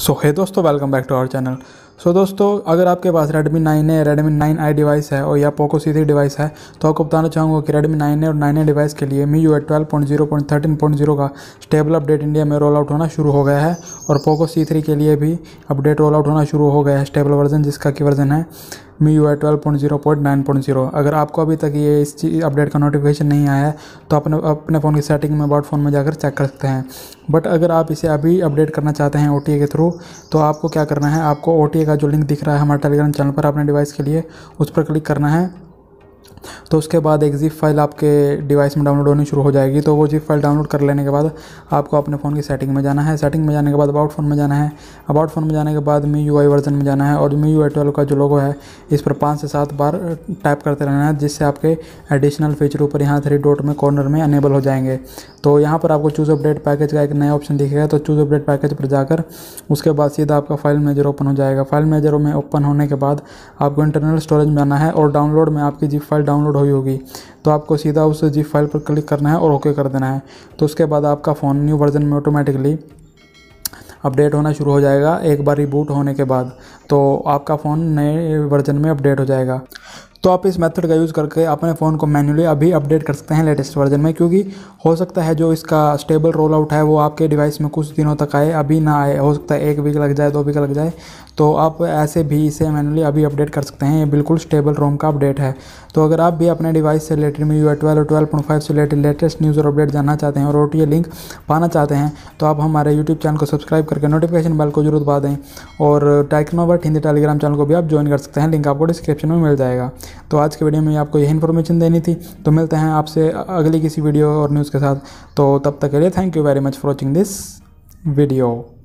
सो है दोस्तों welcome back to our channel so दोस्तों अगर आपके पास Redmi 9 है Redmi 9i डिवाइस है और या Poco C3 डिवाइस है तो आपको बताना चाहूँगा कि Redmi 9 और 9i डिवाइस के लिए मी यू एट ट्वेल्व का स्टेबल अपडेट इंडिया में रोल आउट होना शुरू हो गया है और Poco C3 के लिए भी अपडेट रोल आउट होना शुरू हो गया है स्टेबल वर्जन जिसका कि वर्जन है Mi U I twelve point zero point nine point zero अगर आपको अभी तक ये इस चीज़ अपडेट का नोटिफिकेशन नहीं आया है तो अपने अपने फ़ोन की सेटिंग में अबाउट फ़ोन में जाकर चेक कर सकते हैं बट अगर आप इसे अभी अपडेट करना चाहते हैं ओ के थ्रू तो आपको क्या करना है आपको ओ का जो लिंक दिख रहा है हमारे टेलीग्राम चैनल पर अपने डिवाइस के लिए उस पर क्लिक करना है तो उसके बाद एक ज़िप फाइल आपके डिवाइस में डाउनलोड होनी शुरू हो जाएगी तो वो ज़िप फाइल डाउनलोड कर लेने के बाद आपको अपने फ़ोन की सेटिंग में जाना है सेटिंग में जाने के बाद अबाउट फ़ोन में जाना है अबाउट फ़ोन में जाने के बाद मी यू वर्जन में जाना है और मी यू आई का जो लोगो है इस पर पाँच से सात बार टाइप करते रहना है जिससे आपके एडिशनल फीचर ऊपर यहाँ थ्री डॉट में कॉर्नर में अनेबल हो जाएंगे तो यहाँ पर आपको चूज़ अपडेट पैकेज का एक नया ऑप्शन दिखेगा तो चूज़ अपडेट पैकेज पर जाकर उसके बाद सीधा आपका फाइल मैनेजर ओपन हो जाएगा फाइल मैनेजर में ओपन होने के बाद आपको इंटरनल स्टोरेज में आना है और डाउनलोड में आपकी जिप फाइल डाउनलोड हुई होगी तो आपको सीधा उस जिप फाइल पर क्लिक करना है और ओके कर देना है तो उसके बाद आपका फ़ोन न्यू वर्जन में ऑटोमेटिकली अपडेट होना शुरू हो जाएगा एक बार रिबूट होने के बाद तो आपका फ़ोन नए वर्जन में अपडेट हो जाएगा तो आप इस मेथड का यूज़ करके अपने फ़ोन को मैन्युअली अभी अपडेट कर सकते हैं लेटेस्ट वर्जन में क्योंकि हो सकता है जो इसका स्टेबल रोल आउट है वो आपके डिवाइस में कुछ दिनों तक आए अभी ना आए हो सकता है एक वीक लग जाए दो वीक लग जाए तो आप ऐसे भी इसे मैनुअली अभी अपडेट कर सकते हैं ये बिल्कुल स्टेबल रोम का अपडेट है तो अगर आप भी अपने डिवाइस से रिलेटेड में U R twelve twelve point five से रिलेटेड लेटेस्ट न्यूज़ और अपडेट जानना चाहते हैं और ओ टी लिंक पाना चाहते हैं तो आप हमारे यूट्यूब चैनल को सब्सक्राइब करके नोटिफिकेशन बेल को जरूर दबा दें और टाइक्नोबट हिंदी टेलीग्राम चैनल को भी आप ज्वाइन कर सकते हैं लिंक आपको डिस्क्रिप्शन में मिल जाएगा तो आज के वीडियो में आपको यही इन्फॉर्मेशन देनी थी तो मिलते हैं आपसे अगली किसी वीडियो और न्यूज़ के साथ तो तब तक के लिए thank you very much for watching this video